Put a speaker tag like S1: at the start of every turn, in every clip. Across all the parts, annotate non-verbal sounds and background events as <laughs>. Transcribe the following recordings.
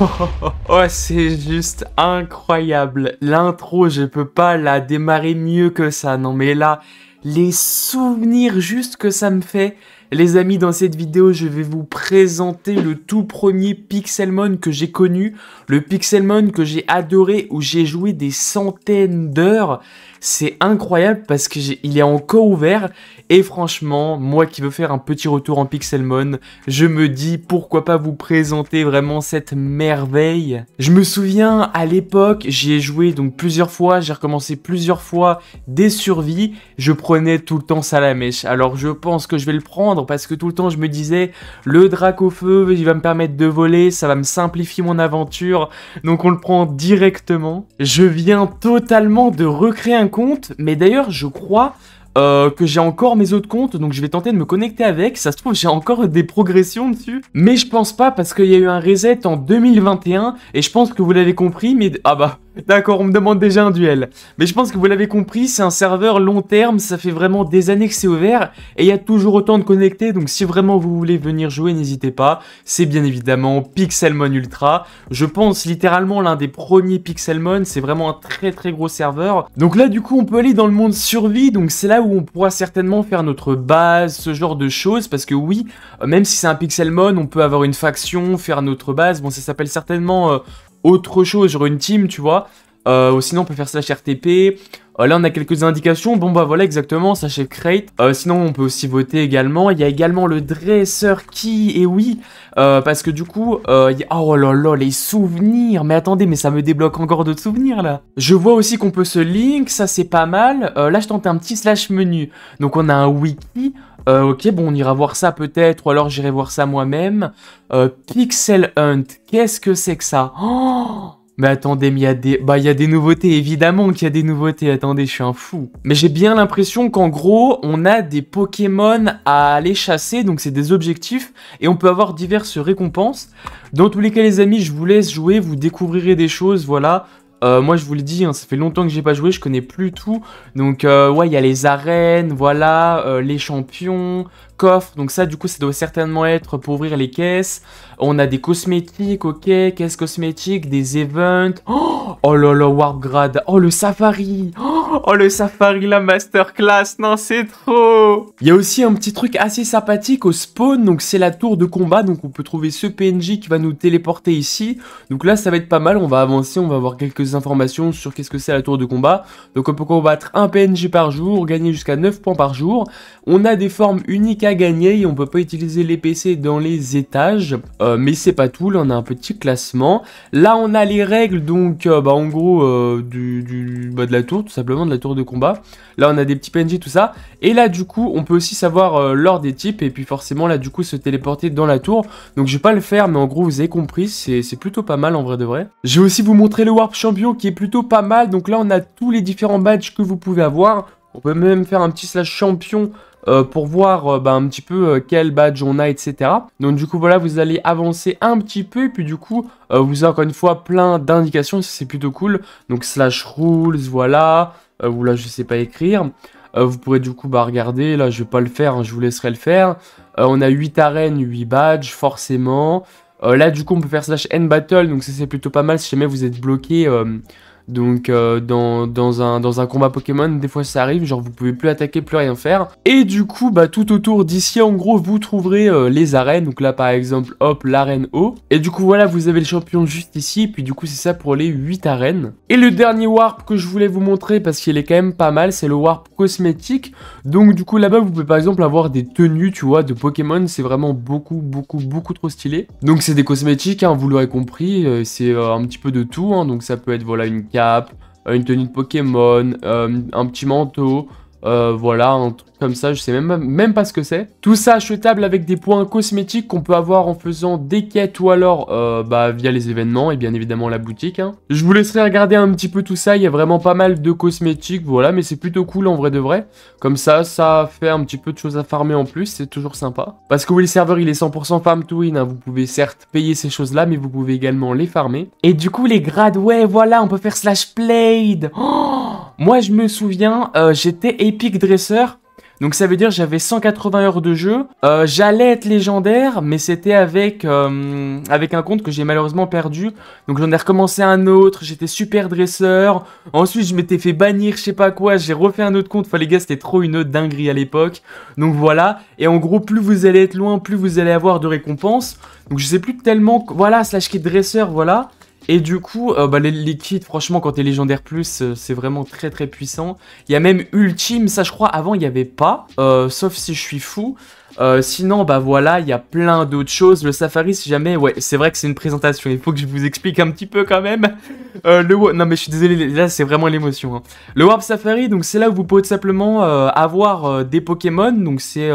S1: <laughs> oh, c'est juste incroyable. L'intro, je peux pas la démarrer mieux que ça. Non mais là, les souvenirs juste que ça me fait. Les amis, dans cette vidéo, je vais vous présenter le tout premier Pixelmon que j'ai connu, le Pixelmon que j'ai adoré, où j'ai joué des centaines d'heures. C'est incroyable parce qu'il est encore ouvert et franchement, moi qui veux faire un petit retour en Pixelmon, je me dis pourquoi pas vous présenter vraiment cette merveille. Je me souviens à l'époque, j'y ai joué donc plusieurs fois, j'ai recommencé plusieurs fois des survies, je prenais tout le temps ça la mèche. Alors je pense que je vais le prendre parce que tout le temps je me disais le drac au feu, il va me permettre de voler, ça va me simplifier mon aventure. Donc on le prend directement. Je viens totalement de recréer un compte, mais d'ailleurs je crois euh, que j'ai encore mes autres comptes, donc je vais tenter de me connecter avec. Ça se trouve, j'ai encore des progressions dessus. Mais je pense pas, parce qu'il y a eu un reset en 2021, et je pense que vous l'avez compris, mais... Ah bah... D'accord, on me demande déjà un duel. Mais je pense que vous l'avez compris, c'est un serveur long terme, ça fait vraiment des années que c'est ouvert, et il y a toujours autant de connectés, donc si vraiment vous voulez venir jouer, n'hésitez pas. C'est bien évidemment Pixelmon Ultra. Je pense littéralement l'un des premiers Pixelmon, c'est vraiment un très très gros serveur. Donc là, du coup, on peut aller dans le monde survie, donc c'est là où on pourra certainement faire notre base, ce genre de choses, parce que oui, même si c'est un Pixelmon, on peut avoir une faction, faire notre base, bon, ça s'appelle certainement euh, autre chose, genre une team, tu vois. Euh, sinon, on peut faire slash euh, RTP. là, on a quelques indications. Bon, bah voilà, exactement, Slash crate. Euh, sinon, on peut aussi voter également. Il y a également le dresseur qui, et eh oui, parce que du coup, il y a... oh là là, les souvenirs. Mais attendez, mais ça me débloque encore d'autres souvenirs là. Je vois aussi qu'on peut se link, ça c'est pas mal. là, je tente un petit slash menu. Donc, on a un wiki. Euh, ok, bon, on ira voir ça peut-être, ou alors j'irai voir ça moi-même. Euh, Pixel Hunt, qu'est-ce que c'est que ça oh mais attendez, mais il y a des, bah, il y a des nouveautés, évidemment qu'il y a des nouveautés. Attendez, je suis un fou. Mais j'ai bien l'impression qu'en gros, on a des Pokémon à aller chasser, donc c'est des objectifs, et on peut avoir diverses récompenses. Dans tous les cas, les amis, je vous laisse jouer, vous découvrirez des choses, voilà. Euh, moi, je vous le dis, hein, ça fait longtemps que j'ai pas joué, je connais plus tout. Donc, euh, ouais, il y a les arènes, voilà, euh, les champions, coffre. Donc ça, du coup, ça doit certainement être pour ouvrir les caisses. On a des cosmétiques, ok. Caisses cosmétiques, des events. Oh, oh là là, Warp Grade. Oh, le safari. Oh, le safari, la masterclass. Non, c'est trop. Il y a aussi un petit truc assez sympathique au spawn. Donc c'est la tour de combat. Donc on peut trouver ce PNJ qui va nous téléporter ici. Donc là, ça va être pas mal. On va avancer. On va avoir quelques informations sur qu'est-ce que c'est la tour de combat. Donc on peut combattre un PNJ par jour, gagner jusqu'à 9 points par jour. On a des formes uniques à gagner et on peut pas utiliser les PC dans les étages. Euh, mais c'est pas tout, là on a un petit classement. Là on a les règles donc euh, bah, en gros euh, du, bah, de la tour, tout simplement de la tour de combat. Là on a des petits PNJ, tout ça. Et là du coup on peut aussi savoir l'ordre des types et puis forcément là du coup se téléporter dans la tour. Donc je vais pas le faire mais en gros vous avez compris, c'est plutôt pas mal en vrai de vrai. Je vais aussi vous montrer le Warp Champion qui est plutôt pas mal. Donc là on a tous les différents badges que vous pouvez avoir. On peut même faire un petit slash champion euh, pour voir euh, bah, un petit peu euh, quel badge on a, etc. Donc du coup, voilà, vous allez avancer un petit peu, et puis du coup, vous avez encore une fois plein d'indications, c'est plutôt cool. Donc slash rules, voilà, ou là je sais pas écrire. vous pourrez du coup bah, regarder, là je vais pas le faire, hein, je vous laisserai le faire. on a 8 arènes, 8 badges, forcément. là du coup on peut faire slash end battle, donc ça c'est plutôt pas mal si jamais vous êtes bloqué donc euh, dans, un, dans un combat Pokémon, des fois ça arrive, genre vous pouvez plus attaquer, plus rien faire. Et du coup, bah tout autour d'ici, en gros, vous trouverez euh, les arènes. Donc là, par exemple, hop, l'arène haut Et du coup, voilà, vous avez le champion juste ici. puis du coup, c'est ça pour les 8 arènes. Et le dernier warp que je voulais vous montrer, parce qu'il est quand même pas mal, c'est le warp cosmétique. Donc du coup, là-bas, vous pouvez par exemple avoir des tenues, tu vois, de Pokémon. C'est vraiment beaucoup, beaucoup, beaucoup trop stylé. Donc c'est des cosmétiques, hein, vous l'aurez compris. Euh, c'est un petit peu de tout. Hein. donc ça peut être, voilà, une carte euh, une tenue de Pokémon, euh, un petit manteau, euh, voilà, un truc comme ça, je sais même, même pas ce que c'est. Tout ça achetable avec des points cosmétiques qu'on peut avoir en faisant des quêtes ou alors euh, bah, via les événements et bien évidemment la boutique. Hein. Je vous laisserai regarder un petit peu tout ça, il y a vraiment pas mal de cosmétiques, voilà, mais c'est plutôt cool en vrai de vrai. Comme ça, ça fait un petit peu de choses à farmer en plus, c'est toujours sympa. Parce que oui, le serveur il est 100% farm to win, hein, vous pouvez certes payer ces choses-là, mais vous pouvez également les farmer. Et du coup, les grades, ouais, voilà, on peut faire slash played. Oh moi, je me souviens, euh, j'étais épique dresseur, Donc ça veut dire j'avais 180 heures de jeu. Euh, j'allais être légendaire, mais c'était avec, euh, avec un compte que j'ai malheureusement perdu. Donc j'en ai recommencé un autre, j'étais super dresseur. Ensuite je m'étais fait bannir, je sais pas quoi, j'ai refait un autre compte. Enfin les gars, c'était trop une autre dinguerie à l'époque. Donc voilà, et en gros plus vous allez être loin, plus vous allez avoir de récompenses. Donc je sais plus tellement, voilà, slash qui dresseur, voilà. Et du coup, euh, bah, les, les, kits, franchement, quand t'es légendaire plus, euh, c'est vraiment très très puissant. Il y a même ultime, ça je crois, avant il n'y avait pas, euh, sauf si je suis fou. sinon, bah voilà, il y a plein d'autres choses. Le safari, si jamais, ouais, c'est vrai que c'est une présentation. Il faut que je vous explique un petit peu quand même. <laughs> le non mais je suis désolé, là c'est vraiment l'émotion. Hein. Le Warp Safari, donc c'est là où vous pouvez simplement avoir des Pokémon. Donc c'est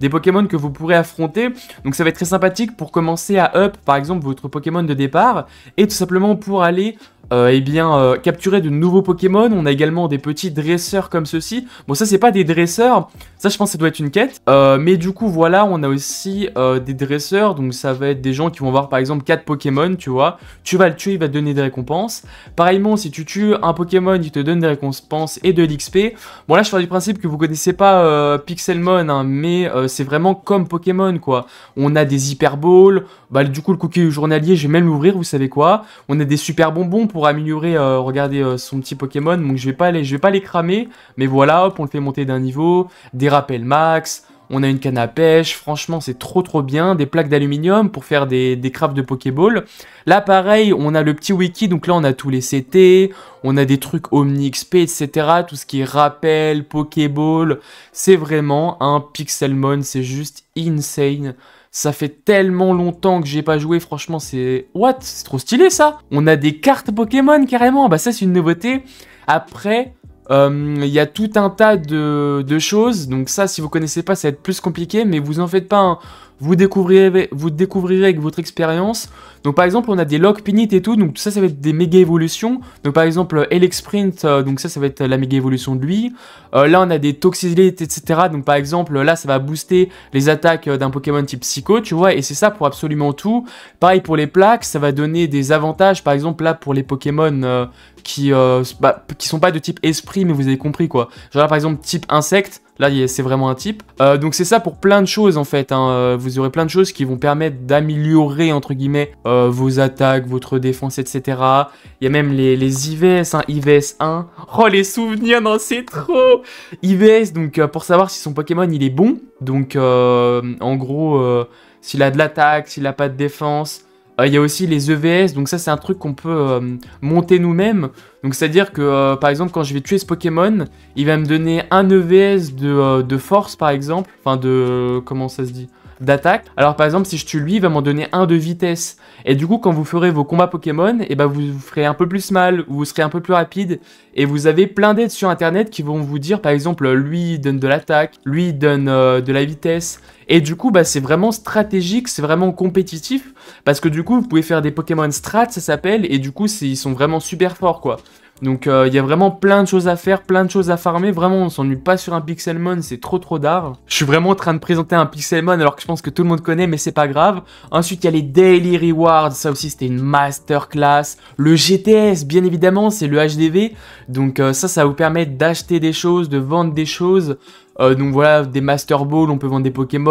S1: des Pokémon que vous pourrez affronter. Donc ça va être très sympathique pour commencer à up, par exemple, votre Pokémon de départ et tout simplement pour aller et euh, eh bien, euh, capturer de nouveaux Pokémon. On a également des petits dresseurs comme ceci. Bon, ça, c'est pas des dresseurs. Ça, je pense que ça doit être une quête. Euh, mais du coup, voilà, on a aussi des dresseurs. Donc, ça va être des gens qui vont voir, par exemple, 4 Pokémon, tu vois. Tu vas le tuer, il va te donner des récompenses. Pareillement, si tu tues un Pokémon, il te donne des récompenses et de l'XP. Bon, là, je pars du principe que vous connaissez pas Pixelmon, hein, mais c'est vraiment comme Pokémon, quoi. On a des Hyperballs. Bah, du coup, le cookie journalier, je vais même l'ouvrir, vous savez quoi. On a des super bonbons pour améliorer, euh, regarder regardez, euh, son petit Pokémon. Donc je vais, pas aller je vais pas les cramer. Mais voilà, pour on le fait monter d'un niveau. Des rappels max. On a une canne à pêche. Franchement, c'est trop trop bien. Des plaques d'aluminium pour faire des, des crafts de Pokéball. Là, pareil, on a le petit wiki. Donc là, on a tous les CT. On a des trucs Omni XP, etc. Tout ce qui est rappel, Pokéball. C'est vraiment un Pixelmon. C'est juste insane. Ça fait tellement longtemps que j'ai pas joué, franchement, c'est... What C'est trop stylé, ça On a des cartes Pokémon, carrément Bah ça, c'est une nouveauté. Après, euh, il y a tout un tas de, de, choses, donc ça, si vous connaissez pas, ça va être plus compliqué, mais vous en faites pas, un... Vous découvrirez, avec votre expérience. Donc par exemple, on a des Lock pinit et tout, donc ça, ça va être des méga évolutions. Donc par exemple, Elexprint euh, Sprint, euh, donc ça, ça va être euh, la méga évolution de lui. là, on a des Toxilites, etc. Donc par exemple, là, ça va booster les attaques d'un Pokémon type Psycho, tu vois, et c'est ça pour absolument tout. Pareil pour les plaques, ça va donner des avantages, par exemple, là, pour les Pokémon qui, bah, qui sont pas de type esprit, mais vous avez compris, quoi. Genre par exemple, type insecte, Là, c'est vraiment un type. Euh, donc c'est ça pour plein de choses en fait. Hein. Euh, vous aurez plein de choses qui vont permettre d'améliorer entre guillemets euh, vos attaques, votre défense, etc. Il y a même les, IVS, hein, IVS 1. Oh les souvenirs, non c'est trop IVS, donc pour savoir si son Pokémon il est bon. Donc en gros, s'il a de l'attaque, s'il n'a pas de défense, euh, il y a aussi les EVS, donc ça c'est un truc qu'on peut euh, monter nous-mêmes. Donc c'est-à-dire que euh, par exemple quand je vais tuer ce Pokémon, il va me donner un EVS de, de force par exemple, enfin de... comment ça se dit d'attaque. Alors par exemple, si je tue lui, il va m'en donner un de vitesse. Et du coup, quand vous ferez vos combats Pokémon, et eh ben vous, vous ferez un peu plus mal, vous serez un peu plus rapide. Et vous avez plein d'aides sur internet qui vont vous dire, par exemple, lui donne de l'attaque, lui donne euh, de la vitesse. Et du coup, bah, c'est vraiment stratégique, c'est vraiment compétitif. Parce que du coup, vous pouvez faire des Pokémon strat, ça s'appelle. Et du coup, ils sont vraiment super forts, quoi. Donc euh, il y a vraiment plein de choses à faire, plein de choses à farmer. Vraiment, on s'ennuie pas sur un Pixelmon, c'est trop trop d'art. Je suis vraiment en train de présenter un Pixelmon alors que je pense que tout le monde connaît, mais c'est pas grave. Ensuite, il y a les Daily Rewards, ça aussi c'était une masterclass. Le GTS, bien évidemment, c'est le HDV. Donc euh, ça, ça vous permet d'acheter des choses, de vendre des choses. Euh, donc voilà, des Master Balls, on peut vendre des Pokémon.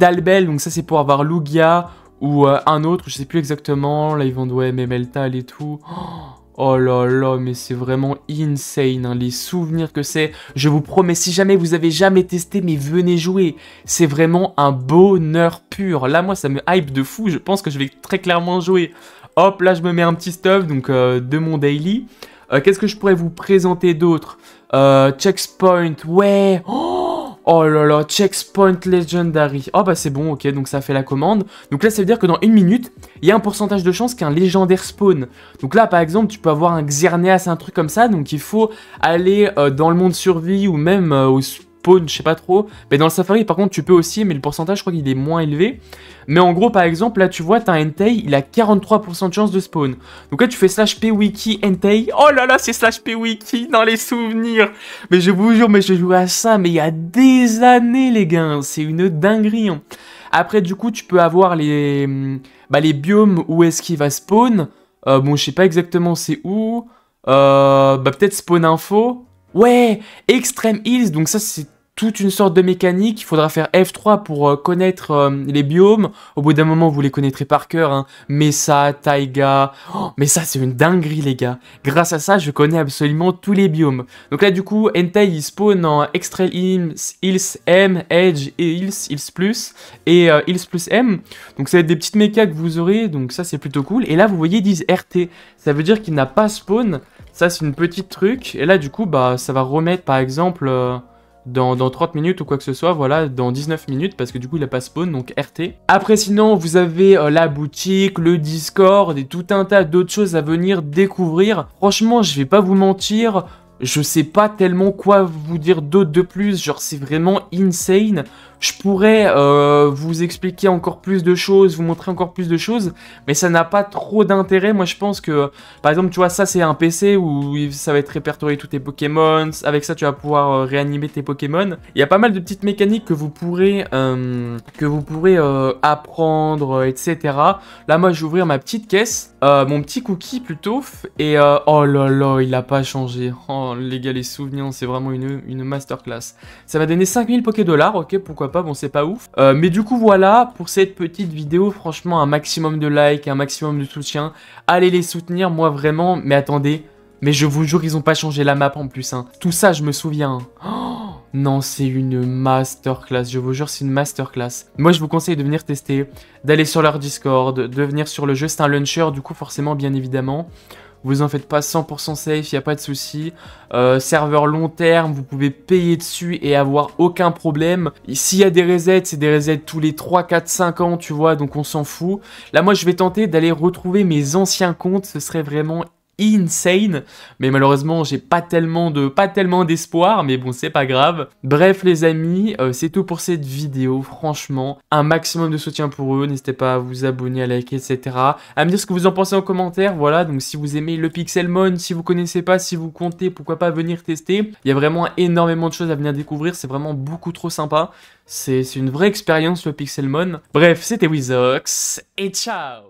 S1: Bell. donc ça c'est pour avoir Lugia ou un autre, je sais plus exactement. Là ils vendent ouais, Meltal et tout. Oh Oh là là, mais c'est vraiment insane, hein, les souvenirs que c'est. Je vous promets, si jamais vous avez jamais testé, mais venez jouer. C'est vraiment un bonheur pur. Là, moi, ça me hype de fou. Je pense que je vais très clairement jouer. Hop, là, je me mets un petit stuff donc euh, de mon daily. Euh, qu'est-ce que je pourrais vous présenter d'autre euh, Checkpoint, ouais oh Oh là là, checkpoint legendary. Oh bah c'est bon, ok, donc ça fait la commande. Donc là, ça veut dire que dans une minute, il y a un pourcentage de chance qu'un légendaire spawn. Donc là, par exemple, tu peux avoir un Xerneas, un truc comme ça. Donc il faut aller euh, dans le monde survie ou même euh, au Spawn, je sais pas trop. Mais dans le Safari, par contre, tu peux aussi, mais le pourcentage, je crois qu'il est moins élevé. Mais en gros, par exemple, là, tu vois, t'as un Entei, il a 43% de chance de spawn. Donc là, tu fais slash pwiki Entei. Oh là là, c'est slash pwiki dans les souvenirs. Mais je vous jure, mais je jouais à ça, mais il y a des années, les gars. Hein. C'est une dinguerie. Hein. Après, du coup, tu peux avoir les, hmm, bah, les biomes où est-ce qu'il va spawn. Euh, bon, je sais pas exactement c'est où. Euh, bah, peut-être spawn info. Ouais, Extreme Hills, donc ça c'est toute une sorte de mécanique, il faudra faire F3 pour euh, connaître euh, les biomes, au bout d'un moment vous les connaîtrez par cœur, hein. Mesa, Taiga, oh, mais ça c'est une dinguerie les gars, grâce à ça je connais absolument tous les biomes. Donc là du coup, Entei il spawn en Extreme Hills, Hills M, Edge et Hills, Hills Plus, et euh, Hills Plus M, donc ça va être des petites mécas que vous aurez, donc ça c'est plutôt cool, et là vous voyez ils disent RT, ça veut dire qu'il n'a pas spawn, ça, c'est une petite truc. Et là, du coup, bah, ça va remettre, par exemple, euh, dans, 30 minutes ou quoi que ce soit, voilà, dans 19 minutes, parce que du coup, il a pas spawn, donc RT. Après, sinon, vous avez euh, la boutique, le Discord et tout un tas d'autres choses à venir découvrir. Franchement, je vais pas vous mentir, je sais pas tellement quoi vous dire d'autre de plus, genre c'est vraiment insane je pourrais euh, vous expliquer encore plus de choses, vous montrer encore plus de choses, mais ça n'a pas trop d'intérêt. Moi, je pense que, par exemple, tu vois, ça, c'est un PC où ça va être répertorié tous tes Pokémon. Avec ça, tu vas pouvoir euh, réanimer tes Pokémon. Il y a pas mal de petites mécaniques que vous pourrez, euh, que vous pourrez apprendre, etc. Là, moi, je vais ouvrir ma petite caisse, mon petit cookie plutôt, et oh là là, il n'a pas changé. Oh, les gars, les souvenirs, c'est vraiment une, une masterclass. Ça va donner 5000 Poké dollars, ok, pourquoi pas, bon c'est pas ouf. Euh, mais du coup voilà, pour cette petite vidéo, franchement un maximum de likes, un maximum de soutien. Allez les soutenir, moi vraiment, mais attendez, mais je vous jure ils ont pas changé la map en plus. Hein. Tout ça je me souviens. Oh, non, c'est une masterclass, je vous jure, c'est une masterclass. Moi, je vous conseille de venir tester, d'aller sur leur Discord, de venir sur le jeu. C'est un launcher, du coup, forcément, bien évidemment vous en faites pas 100% safe, il n'y a pas de souci. Euh, serveur long terme, vous pouvez payer dessus et avoir aucun problème. S'il y a des resets, c'est des resets tous les 3, 4, 5 ans, tu vois, donc on s'en fout. Là, moi, je vais tenter d'aller retrouver mes anciens comptes, ce serait vraiment insane. Mais malheureusement, j'ai pas tellement de, pas tellement d'espoir, mais bon, c'est pas grave. Bref, les amis, euh, c'est tout pour cette vidéo. Franchement, un maximum de soutien pour eux. N'hésitez pas à vous abonner, à liker, etc. À me dire ce que vous en pensez en commentaire. Voilà, donc si vous aimez le Pixelmon, si vous connaissez pas, si vous comptez, pourquoi pas venir tester. Il y a vraiment énormément de choses à venir découvrir. C'est vraiment beaucoup trop sympa. C'est une vraie expérience le Pixelmon. Bref, c'était Wizox et ciao